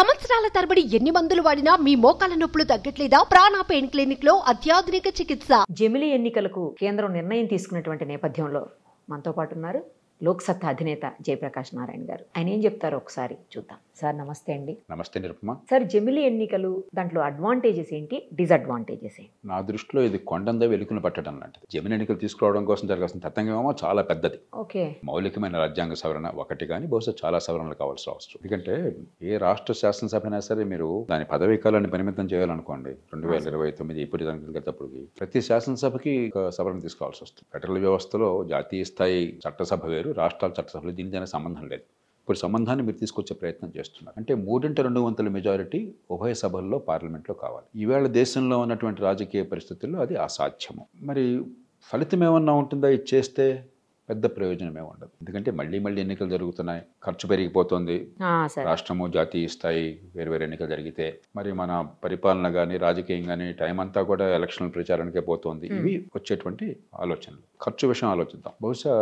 సంవత్సరాల తరబడి ఎన్ని మందులు వాడినా మీ మోకాల నొప్పులు తగ్గట్లేదా ప్రాణా పెయిన్ క్లినిక్ లో అత్యాధునిక చికిత్స జమిలి ఎన్నికలకు కేంద్రం నిర్ణయం తీసుకున్నటువంటి నేపథ్యంలో మనతో పాటు ఉన్నారు లోక్సత్తా అధినేత జయప్రకాష్ నారాయణ గారు ఆయన ఏం చెప్తారు ఒకసారి చూద్దాం సార్ నమస్తే అండి నమస్తే నిరుపమా సార్ జమిలీ ఎన్నికలు దాంట్లో అడ్వాంటేజెస్ ఏంటి డిసడ్వాంటేజెస్ ఏంటి నా దృష్టిలో ఇది కొండందో వెలుగును పట్టడం లాంటిది జమిలీ ఎన్నికలు తీసుకురావడం కోసం జరగాల్సిన తతంగమేమో చాలా పెద్దది ఓకే మౌలికమైన రాజ్యాంగ సవరణ ఒకటి కానీ బహుశా చాలా సవరణలు కావాల్సిన అవసరం ఎందుకంటే ఏ రాష్ట్ర శాసనసభ అయినా సరే మీరు దాని పదవీ కాలాన్ని పరిమితం చేయాలనుకోండి రెండు వేల ఇరవై తొమ్మిది ఇప్పుడు దానికి ప్రతి శాసనసభకి ఒక సవరణ తీసుకోవాల్సి వస్తుంది ఫెడరల్ వ్యవస్థలో జాతీయ స్థాయి చట్టసభ వేరు చేశారు రాష్ట్రాల చట్టసభలు దీనికి దానికి సంబంధం లేదు ఇప్పుడు సంబంధాన్ని మీరు తీసుకొచ్చే ప్రయత్నం చేస్తున్నారు అంటే మూడింట రెండు వంతుల మెజారిటీ ఉభయ సభల్లో పార్లమెంట్లో కావాలి ఈవేళ దేశంలో ఉన్నటువంటి రాజకీయ పరిస్థితుల్లో అది అసాధ్యము మరి ఫలితం ఏమన్నా ఉంటుందా ఇది చేస్తే పెద్ద ప్రయోజనం ఉండదు ఎందుకంటే మళ్ళీ మళ్ళీ ఎన్నికలు జరుగుతున్నాయి ఖర్చు పెరిగిపోతుంది రాష్ట్రము జాతీయ స్థాయి వేరు వేరు ఎన్నికలు జరిగితే మరి మన పరిపాలన కానీ రాజకీయం కానీ టైం అంతా కూడా ఎలక్షన్ ప్రచారానికే పోతుంది ఇవి వచ్చేటువంటి ఆలోచనలు ఖర్చు విషయం ఆలోచిద్దాం బహుశా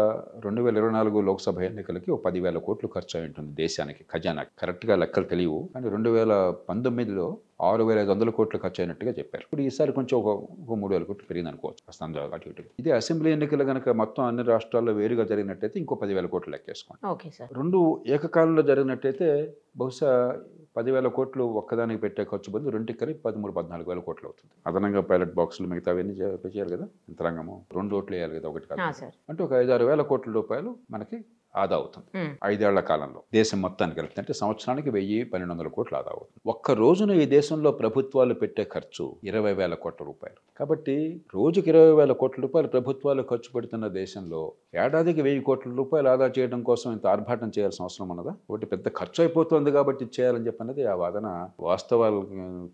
రెండు వేల ఇరవై నాలుగు లోక్సభ ఎన్నికలకి ఒక పదివేల కోట్లు ఖర్చు అయి ఉంటుంది దేశానికి ఖజానా కరెక్ట్గా లెక్కలు తెలియవు కానీ రెండు వేల పంతొమ్మిదిలో ఆరు వేల ఐదు వందల కోట్లు ఖర్చు అయినట్టుగా చెప్పారు ఇప్పుడు ఈసారి కొంచెం ఒక ఒక మూడు వేల కోట్లు పెరిగింది అనుకోవచ్చు ప్రస్తుతం అటు ఇటు ఇది అసెంబ్లీ ఎన్నికలు కనుక మొత్తం అన్ని రాష్ట్రాల్లో వేరుగా జరిగినట్టయితే ఇంకో పదివేల కోట్లు లెక్కేసుకోండి రెండు ఏకకాలంలో జరిగినట్టయితే బహుశా పదివేల కోట్లు ఒక్కదానికి పెట్టే ఖర్చు బదులు రెండుకి కలిపి పదమూడు పద్నాలుగు వేల కోట్లు అవుతుంది అదనంగా పైలట్ బాక్సులు మిగతా అవన్నీ చేయాలి కదా యంత్రాంగము రెండు ఓట్లు వేయాలి కదా ఒకటి అంటే ఒక ఐదారు వేల కోట్ల రూపాయలు మనకి ఆదా అవుతుంది ఐదేళ్ల కాలంలో దేశం మొత్తానికి కలిపి అంటే సంవత్సరానికి వెయ్యి పన్నెండు వందల కోట్లు ఆదా అవుతుంది ఒక్క రోజున ఈ దేశంలో ప్రభుత్వాలు పెట్టే ఖర్చు ఇరవై వేల కోట్ల రూపాయలు కాబట్టి రోజుకి ఇరవై వేల కోట్ల రూపాయలు ప్రభుత్వాలు ఖర్చు పెడుతున్న దేశంలో ఏడాదికి వెయ్యి కోట్ల రూపాయలు ఆదా చేయడం కోసం ఇంత ఆర్భాటం చేయాల్సిన అవసరం ఉన్నదా ఒకటి పెద్ద ఖర్చు అయిపోతుంది కాబట్టి చేయాలని చెప్పినది ఆ వాదన వాస్తవాలు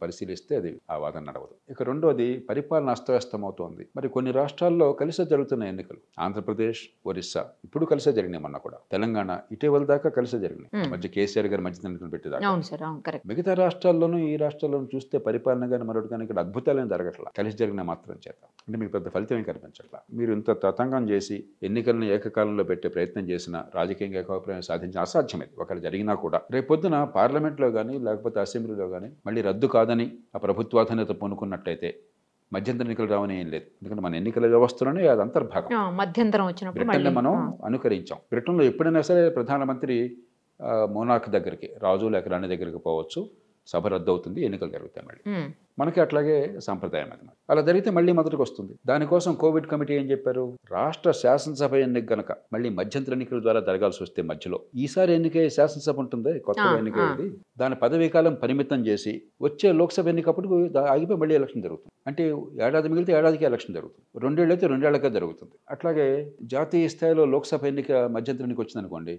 పరిశీలిస్తే అది ఆ వాదన నడవదు ఇక రెండోది పరిపాలన అస్తవ్యస్తం అవుతోంది మరి కొన్ని రాష్ట్రాల్లో కలిసే జరుగుతున్న ఎన్నికలు ఆంధ్రప్రదేశ్ ఒరిస్సా ఇప్పుడు కలిసే జరిగినాయి మొన్న కూడా తెలంగాణ ఇటీవల దాకా కలిసే జరిగినాయి మధ్య కేసీఆర్ గారు మంచి నిర్ణయం పెట్టేదాకా మిగతా రాష్ట్రాల్లోనూ ఈ రాష్ట్రాల్లోనూ చూస్తే పరిపాలన గానీ మరొకటి కానీ ఇక్కడ అద్భుతాలేం జరగట్లా కలిసి జరిగిన మాత్రం చేత అంటే మీకు పెద్ద ఫలితం ఏం కనిపించట్లా మీరు ఇంత తతంగం చేసి ఎన్నికలను ఏకకాలంలో పెట్టే ప్రయత్నం చేసిన రాజకీయంగా ఏకాభిప్రాయం సాధించిన అసాధ్యమైంది ఒకరు జరిగినా కూడా రేపు పొద్దున పార్లమెంట్లో కానీ లేకపోతే అసెంబ్లీలో కానీ మళ్ళీ రద్దు కాదని ఆ ప్రభుత్వాధీనత పొనుకున్నట్టయితే మధ్యంతర ఎన్నికలు రావని ఏం లేదు ఎందుకంటే మన ఎన్నికల వ్యవస్థలోనే అది అంతర్భాగం మధ్యంతరం వచ్చిన బ్రిటన్ మనం అనుకరించాం బ్రిటన్లో ఎప్పుడైనా సరే ప్రధానమంత్రి మోనాక్ దగ్గరికి రాజు లేక రాణి దగ్గరికి పోవచ్చు సభ రద్దు అవుతుంది ఎన్నికలు జరుగుతాయి మళ్ళీ మనకి అట్లాగే సాంప్రదాయం అది అలా జరిగితే మళ్ళీ మొదటికి వస్తుంది దానికోసం కోవిడ్ కమిటీ ఏం చెప్పారు రాష్ట్ర శాసనసభ ఎన్నిక గనక మళ్ళీ మధ్యంతర ఎన్నికల ద్వారా జరగాల్సి వస్తే మధ్యలో ఈసారి ఎన్నిక శాసనసభ ఉంటుంది కొత్తగా ఎన్నికైంది దాని పదవీ కాలం పరిమితం చేసి వచ్చే లోక్సభ ఎన్నికప్పుడు ఆగిపోయి మళ్ళీ ఎలక్షన్ జరుగుతుంది అంటే ఏడాది మిగిలితే ఏడాదికి ఎలక్షన్ జరుగుతుంది రెండేళ్ళు అయితే రెండేళ్లకే జరుగుతుంది అట్లాగే జాతీయ స్థాయిలో లోక్సభ ఎన్నిక మధ్యంతర ఎన్నిక అనుకోండి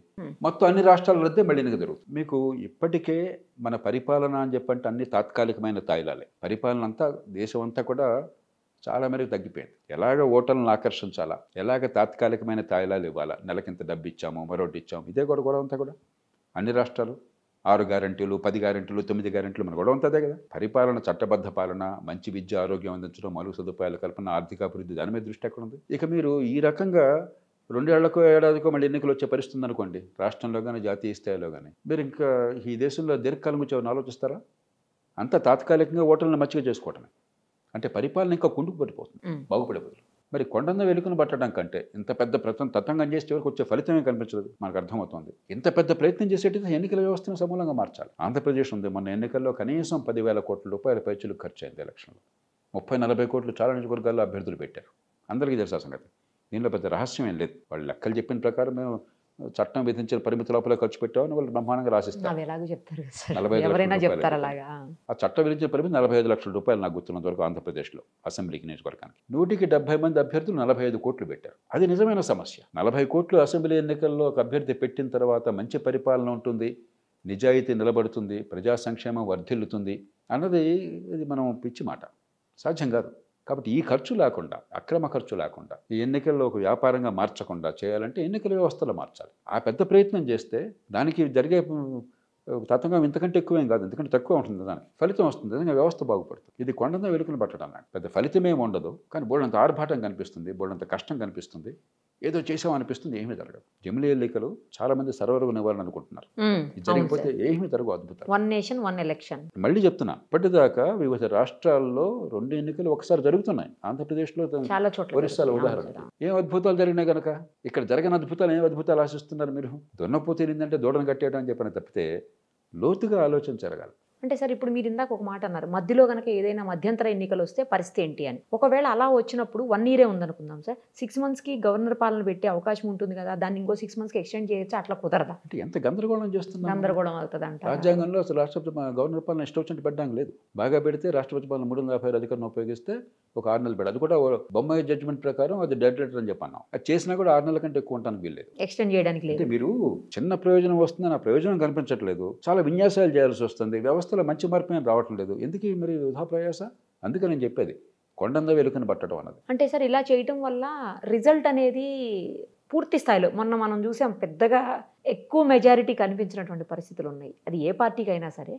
మొత్తం అన్ని రాష్ట్రాల రద్దే మళ్ళీ ఎన్నిక జరుగుతుంది మీకు ఇప్పటికే మన పరిపాలన అని చెప్పంటే అన్ని తాత్కాలికమైన తాయిలాలే పరిపాలన అంతా దేశం అంతా కూడా చాలా మేరకు తగ్గిపోయింది ఎలాగ ఓటర్లను ఆకర్షించాలా ఎలాగ తాత్కాలికమైన తాయిలాలు ఇవ్వాలా నెలకింత డబ్బు ఇచ్చాము మరొకటి ఇచ్చాము ఇదే కూడా గొడవ అంతా కూడా అన్ని రాష్ట్రాలు ఆరు గ్యారంటీలు పది గ్యారంటీలు తొమ్మిది గ్యారంటీలు మన గొడవ ఉంటుందే కదా పరిపాలన చట్టబద్ధ పాలన మంచి విద్య ఆరోగ్యం అందించడం మరుగు సదుపాయాల కల్పన ఆర్థిక అభివృద్ధి దాని మీద దృష్టి ఎక్కడ ఉంది ఇక మీరు ఈ రకంగా రెండేళ్లకో ఏడాదికో మళ్ళీ ఎన్నికలు వచ్చే పరిస్థితుంది అనుకోండి రాష్ట్రంలో కానీ జాతీయ స్థాయిలో కానీ మీరు ఇంకా ఈ దేశంలో దీర్ఘకాలం వచ్చి ఆలోచిస్తారా అంతా తాత్కాలికంగా ఓటర్లను మచ్చిగా చేసుకోవటమే అంటే పరిపాలన ఇంకా కుండుకు పడిపోతుంది బాగుపడిపోతుంది మరి కొండన్న వెలుగును పట్టడం కంటే ఇంత పెద్ద ప్రయత్నం తతంగం చేసే వరకు వచ్చే ఫలితమే కనిపించదు మనకు అర్థమవుతుంది ఇంత పెద్ద ప్రయత్నం చేసేటైతే ఎన్నికల వ్యవస్థను సమూలంగా మార్చాలి ఆంధ్రప్రదేశ్ ఉంది మొన్న ఎన్నికల్లో కనీసం పదివేల కోట్ల రూపాయల పైచులు ఖర్చు అయింది ఎలక్షన్లో ముప్పై నలభై కోట్లు చాలా నియోజకవర్గాల్లో అభ్యర్థులు పెట్టారు అందరికీ తెలుసా సంగతి దీనిలో పెద్ద రహస్యం ఏం లేదు వాళ్ళు లెక్కలు చెప్పిన ప్రకారం మేము చట్టం విధించిన పరిమితి లోపల ఖర్చు పెట్టామని వాళ్ళు బ్రహ్మాండంగా రాసిస్తారు నలభై ఆ చట్టం విధించిన పరిమితి నలభై ఐదు లక్షల రూపాయలు నాకు గుర్తున్నంత వరకు ఆంధ్రప్రదేశ్లో అసెంబ్లీకి నియోజకవర్గానికి నూటికి డెబ్బై మంది అభ్యర్థులు నలభై ఐదు కోట్లు పెట్టారు అది నిజమైన సమస్య నలభై కోట్లు అసెంబ్లీ ఎన్నికల్లో ఒక అభ్యర్థి పెట్టిన తర్వాత మంచి పరిపాలన ఉంటుంది నిజాయితీ నిలబడుతుంది ప్రజా సంక్షేమం వర్ధిల్లుతుంది అన్నది ఇది మనం పిచ్చి మాట సాధ్యం కాదు కాబట్టి ఈ ఖర్చు లేకుండా అక్రమ ఖర్చు లేకుండా ఈ ఎన్నికల్లో ఒక వ్యాపారంగా మార్చకుండా చేయాలంటే ఎన్నికల వ్యవస్థలు మార్చాలి ఆ పెద్ద ప్రయత్నం చేస్తే దానికి జరిగే తత్వంగా ఇంతకంటే ఎక్కువేం కాదు ఎందుకంటే తక్కువ ఉంటుంది దానికి ఫలితం వస్తుంది విధంగా వ్యవస్థ బాగుపడుతుంది ఇది కొండంతో వెలుకలు పట్టడం పెద్ద ఫలితమేమి ఉండదు కానీ బోర్డంత ఆర్భాటం కనిపిస్తుంది బోర్డంత కష్టం కనిపిస్తుంది ఏదో చేసామనిపిస్తుంది ఏమీ జరగదు జమిలీ ఎన్నికలు చాలా మంది సర్వరు నివారణ అనుకుంటున్నారు జరిగిపోతే ఏమీ జరగదు అద్భుతం వన్ నేషన్ వన్ ఎలక్షన్ మళ్ళీ చెప్తున్నా ఇప్పటిదాకా వివిధ రాష్ట్రాల్లో రెండు ఎన్నికలు ఒకసారి జరుగుతున్నాయి ఆంధ్రప్రదేశ్ లో ఒరిస్సా ఉదాహరణ ఏం అద్భుతాలు జరిగినాయి కనుక ఇక్కడ జరిగిన అద్భుతాలు ఏం అద్భుతాలు ఆశిస్తున్నారు మీరు దొన్నపోతే ఏంటంటే దూడను కట్టేయడం అని చెప్పిన తప్పితే లోతుగా ఆలోచన జరగాలి అంటే సార్ ఇప్పుడు మీరు ఇందాక ఒక మాట అన్నారు మధ్యలో కనుక ఏదైనా మధ్యంతర ఎన్నికలు వస్తే పరిస్థితి ఏంటి అని ఒకవేళ అలా వచ్చినప్పుడు వన్ ఇయరే ఉందనుకుందాం సార్ సిక్స్ మంత్స్కి గవర్నర్ పాలన పెట్టే అవకాశం ఉంటుంది కదా దాన్ని ఇంకో సిక్స్ మంత్స్కి ఎక్స్టెండ్ చేయొచ్చు అట్లా కుదరదా ఎంత గందరగోళం చేస్తుంది గందరగోళం అవుతుంది అంట రాజ్యాంగంలో అసలు రాష్ట్రపతి గవర్నర్ పాలన ఇష్టం వచ్చినట్టు పెట్టడానికి లేదు బాగా పెడితే రాష్ట్రపతి పాలన మూడు వందల యాభై అధికారం ఉపయోగిస్తే ఒక ఆరు నెలలు అది కూడా బొమ్మాయి జడ్జ్మెంట్ ప్రకారం అది డెడ్ లెటర్ అని చెప్పాను అది చేసినా కూడా ఆరు నెలల కంటే ఎక్కువ ఉండడానికి వీళ్ళు ఎక్స్టెండ్ చేయడానికి మీరు చిన్న ప్రయోజనం వస్తుంది ఆ ప్రయోజనం కనిపించట్లేదు చాలా విన్యాసాలు చేయాల్సి వస్తుంది వ్యవస్థ వ్యవస్థలో మంచి మార్పు ఏం రావటం లేదు ఎందుకు మరి వృధా ప్రయాస అందుకే నేను చెప్పేది కొండంద వెలుకని పట్టడం అన్నది అంటే సార్ ఇలా చేయటం వల్ల రిజల్ట్ అనేది పూర్తి స్థాయిలో మొన్న మనం చూసాం పెద్దగా ఎక్కువ మెజారిటీ కనిపించినటువంటి పరిస్థితులు ఉన్నాయి అది ఏ పార్టీకి అయినా సరే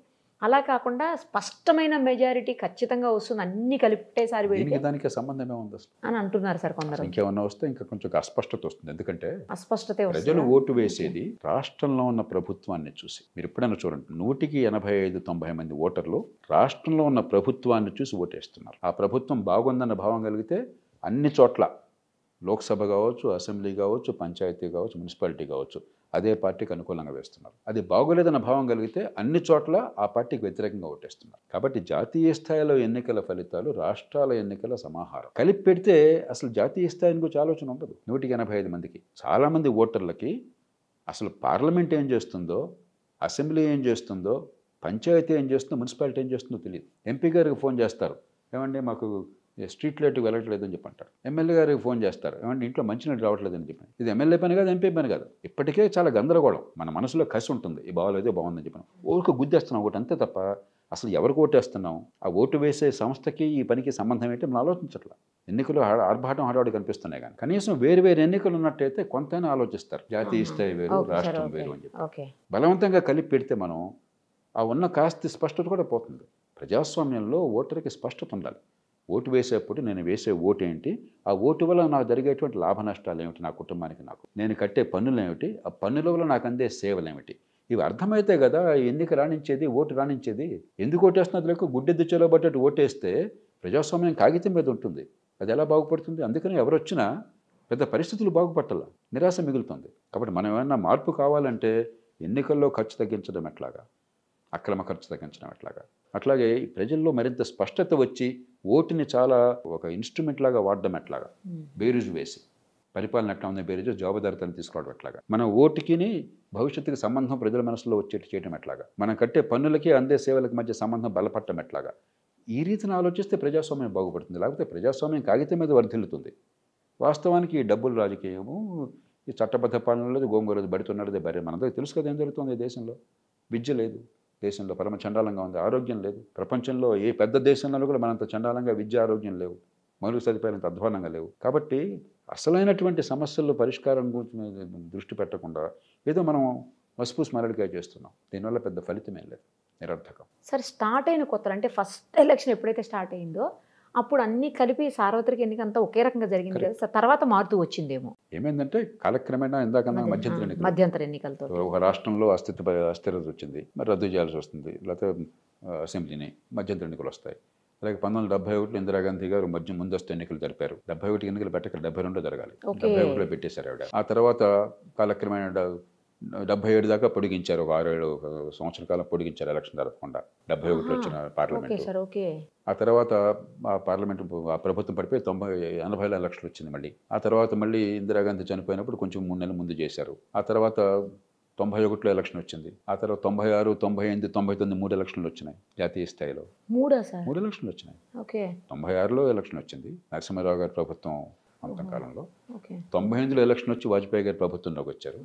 అలా కాకుండా స్పష్టమైన మెజారిటీ ఖచ్చితంగా వస్తుంది అన్ని కలిపేసారి దానికి సంబంధమే ఉంది అని అంటున్నారు సార్ కొందరు ఇంకేమన్నా వస్తే ఇంకా కొంచెం అస్పష్టత వస్తుంది ఎందుకంటే అస్పష్టత ప్రజలు ఓటు వేసేది రాష్ట్రంలో ఉన్న ప్రభుత్వాన్ని చూసి మీరు ఎప్పుడైనా చూడండి నూటికి ఎనభై ఐదు తొంభై మంది ఓటర్లు రాష్ట్రంలో ఉన్న ప్రభుత్వాన్ని చూసి ఓటేస్తున్నారు ఆ ప్రభుత్వం బాగుందన్న భావం కలిగితే అన్ని చోట్ల లోక్సభ కావచ్చు అసెంబ్లీ కావచ్చు పంచాయతీ కావచ్చు మున్సిపాలిటీ కావచ్చు అదే పార్టీకి అనుకూలంగా వేస్తున్నారు అది బాగోలేదన్న భావం కలిగితే అన్ని చోట్ల ఆ పార్టీకి వ్యతిరేకంగా ఓటేస్తున్నారు కాబట్టి జాతీయ స్థాయిలో ఎన్నికల ఫలితాలు రాష్ట్రాల ఎన్నికల సమాహారం కలిపి పెడితే అసలు జాతీయ స్థాయిని గురించి ఆలోచన ఉండదు నూటికి ఎనభై ఐదు మందికి చాలామంది ఓటర్లకి అసలు పార్లమెంట్ ఏం చేస్తుందో అసెంబ్లీ ఏం చేస్తుందో పంచాయతీ ఏం చేస్తుందో మున్సిపాలిటీ ఏం చేస్తుందో తెలియదు ఎంపీ గారికి ఫోన్ చేస్తారు ఏమండి మాకు స్ట్రీట్ లైట్కి వెళ్ళట్లేదు అని చెప్పి అంటారు ఎమ్మెల్యే గారికి ఫోన్ చేస్తారు ఏమంటే ఇంట్లో రావట్లేదు అని చెప్పి ఇది ఎమ్మెల్యే పని కాదు ఎంపీ పని కాదు ఇప్పటికే చాలా గందరగోళం మన మనసులో కసి ఉంటుంది ఈ అయితే బాగుందని చెప్పిన ఊరికి గుద్దేస్తున్నాం ఒకటి అంతే తప్ప అసలు ఎవరికి ఓటేస్తున్నాం ఆ ఓటు వేసే సంస్థకి ఈ పనికి సంబంధం ఏంటి మనం ఆలోచించట్లా ఎన్నికలు ఆర్భాటం ఆడవాడు కనిపిస్తున్నాయి కానీ కనీసం వేరు వేరు ఎన్నికలు ఉన్నట్టయితే కొంతైనా ఆలోచిస్తారు జాతీయ స్థాయి వేరు రాష్ట్రం వేరు అని చెప్పి బలవంతంగా కలిపి పెడితే మనం ఆ ఉన్న కాస్త స్పష్టత కూడా పోతుంది ప్రజాస్వామ్యంలో ఓటర్కి స్పష్టత ఉండాలి ఓటు వేసేప్పుడు నేను వేసే ఓటు ఏంటి ఆ ఓటు వల్ల నాకు జరిగేటువంటి లాభ నష్టాలు ఏమిటి నా కుటుంబానికి నాకు నేను కట్టే పన్నులు ఏమిటి ఆ పన్నుల వల్ల నాకు అందే సేవలు ఏమిటి ఇవి అర్థమైతే కదా ఎన్నిక రాణించేది ఓటు రాణించేది ఎందుకు ఓటేస్తున్నది లేక గుడ్డెద్దు చెలబట్టేట్టు ఓటేస్తే ప్రజాస్వామ్యం కాగితం మీద ఉంటుంది అది ఎలా బాగుపడుతుంది అందుకని ఎవరు వచ్చినా పెద్ద పరిస్థితులు బాగుపట్టాల నిరాశ మిగులుతుంది కాబట్టి మనం ఏమైనా మార్పు కావాలంటే ఎన్నికల్లో ఖర్చు తగ్గించడం ఎట్లాగా అక్రమ ఖర్చు తగ్గించడం ఎట్లాగా అట్లాగే ప్రజల్లో మరింత స్పష్టత వచ్చి ఓటుని చాలా ఒక ఇన్స్ట్రుమెంట్ లాగా వాడడం ఎట్లాగా బేరుజు వేసి పరిపాలన ఎట్లా ఉంది బేరుజు జవాబదారితను తీసుకోవడం ఎట్లాగా మన ఓటుకి భవిష్యత్తుకి సంబంధం ప్రజల మనసులో వచ్చేట్టు చేయడం ఎట్లాగా మనం కట్టే పన్నులకి అందే సేవలకి మధ్య సంబంధం బలపడటం ఎట్లాగా ఈ రీతిని ఆలోచిస్తే ప్రజాస్వామ్యం బాగుపడుతుంది లేకపోతే ప్రజాస్వామ్యం కాగితం మీద వర్ధిల్లుతుంది వాస్తవానికి ఈ డబ్బులు రాజకీయము ఈ చట్టబద్ధ పాలనలో గోంగూరది బడితున్నది బరి మనదో తెలుసు కదా ఏం జరుగుతుంది దేశంలో విద్య లేదు దేశంలో పరమ చండాలంగా ఉంది ఆరోగ్యం లేదు ప్రపంచంలో ఏ పెద్ద దేశంలో కూడా మనంత చండాలంగా విద్య ఆరోగ్యం లేవు మౌలిక అంత అధ్వానంగా లేవు కాబట్టి అసలైనటువంటి సమస్యలు పరిష్కారం గురించి దృష్టి పెట్టకుండా ఏదో మనం వసుపు స్మరణికాయ చేస్తున్నాం దీనివల్ల పెద్ద ఫలితం ఏం లేదు నిరర్థకం సార్ స్టార్ట్ అయిన కొత్త అంటే ఫస్ట్ ఎలక్షన్ ఎప్పుడైతే స్టార్ట్ అయిందో అప్పుడు అన్ని కలిపి సార్వత్రిక ఎన్నిక అంతా ఒకే రకంగా జరిగింది కదా తర్వాత మారుతూ వచ్చిందేమో ఏమైందంటే కాలక్రమేణా ఇందాక మధ్యంతర మధ్యంతర ఎన్నికలతో ఒక రాష్ట్రంలో అస్తిత్వ అస్థిరత వచ్చింది మరి రద్దు చేయాల్సి వస్తుంది లేకపోతే అసెంబ్లీని మధ్యంతర ఎన్నికలు వస్తాయి అలాగే పంతొమ్మిది డెబ్బై ఒకటిలో ఇందిరాగాంధీ గారు మధ్య ముందస్తు ఎన్నికలు జరిపారు డెబ్బై ఒకటి ఎన్నికలు పెట్టక డెబ్బై రెండులో జరగాలి డెబ్బై ఒకటిలో పెట్టేశారు ఆవిడ ఆ తర్వాత కాలక్రమేణా డెబ్బై ఏడు దాకా పొడిగించారు ఒక ఆరు ఏడు సంవత్సర కాలం పొడిగించారు ఎలక్షన్ జరగకుండా డెబ్బై ఒకటి వచ్చిన పార్లమెంట్ ఆ తర్వాత ఆ పార్లమెంట్ ఆ ప్రభుత్వం పడిపోయి తొంభై ఎనభై ఎలక్షన్లు వచ్చింది మళ్ళీ ఆ తర్వాత మళ్ళీ ఇందిరాగాంధీ చనిపోయినప్పుడు కొంచెం మూడు నెలల ముందు చేశారు ఆ తర్వాత తొంభై ఒకటిలో ఎలక్షన్ వచ్చింది ఆ తర్వాత తొంభై ఆరు తొంభై ఎనిమిది తొంభై తొమ్మిది మూడు ఎలక్షన్లు వచ్చినాయి జాతీయ స్థాయిలో మూడు ఎలక్షన్లు వచ్చినాయి తొంభై ఆరులో ఎలక్షన్ వచ్చింది నరసింహారావు గారి ప్రభుత్వం అనంతరం కాలంలో తొంభై ఎనిమిదిలో ఎలక్షన్ వచ్చి వాజ్పేయి గారి ప్రభుత్వంలోకి వచ్చారు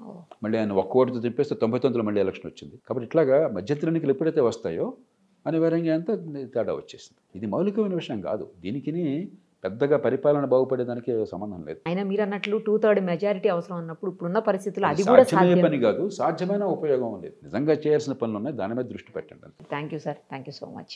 మళ్ళీ ఆయన ఒక్క ఓటు తిప్పేస్తే తొంభై తొమ్మిదిలో మళ్ళీ ఎలక్షన్ వచ్చింది కాబట్టి ఇట్లాగా మధ్యంతర ఎన్నికలు ఎప్పుడైతే వస్తాయో అనివార్యంగా అంతా తేడా వచ్చేసింది ఇది మౌలికమైన విషయం కాదు దీనికి పెద్దగా పరిపాలన బాగుపడేదానికి సంబంధం లేదు అయినా మీరు అన్నట్లు టూ థర్డ్ మెజారిటీ అవసరం అన్నప్పుడు ఇప్పుడున్న పరిస్థితులు అది కూడా పని కాదు సాధ్యమైన ఉపయోగం లేదు నిజంగా చేయాల్సిన పనులు ఉన్నాయి దాని మీద దృష్టి పెట్టండి thank you sir thank you so much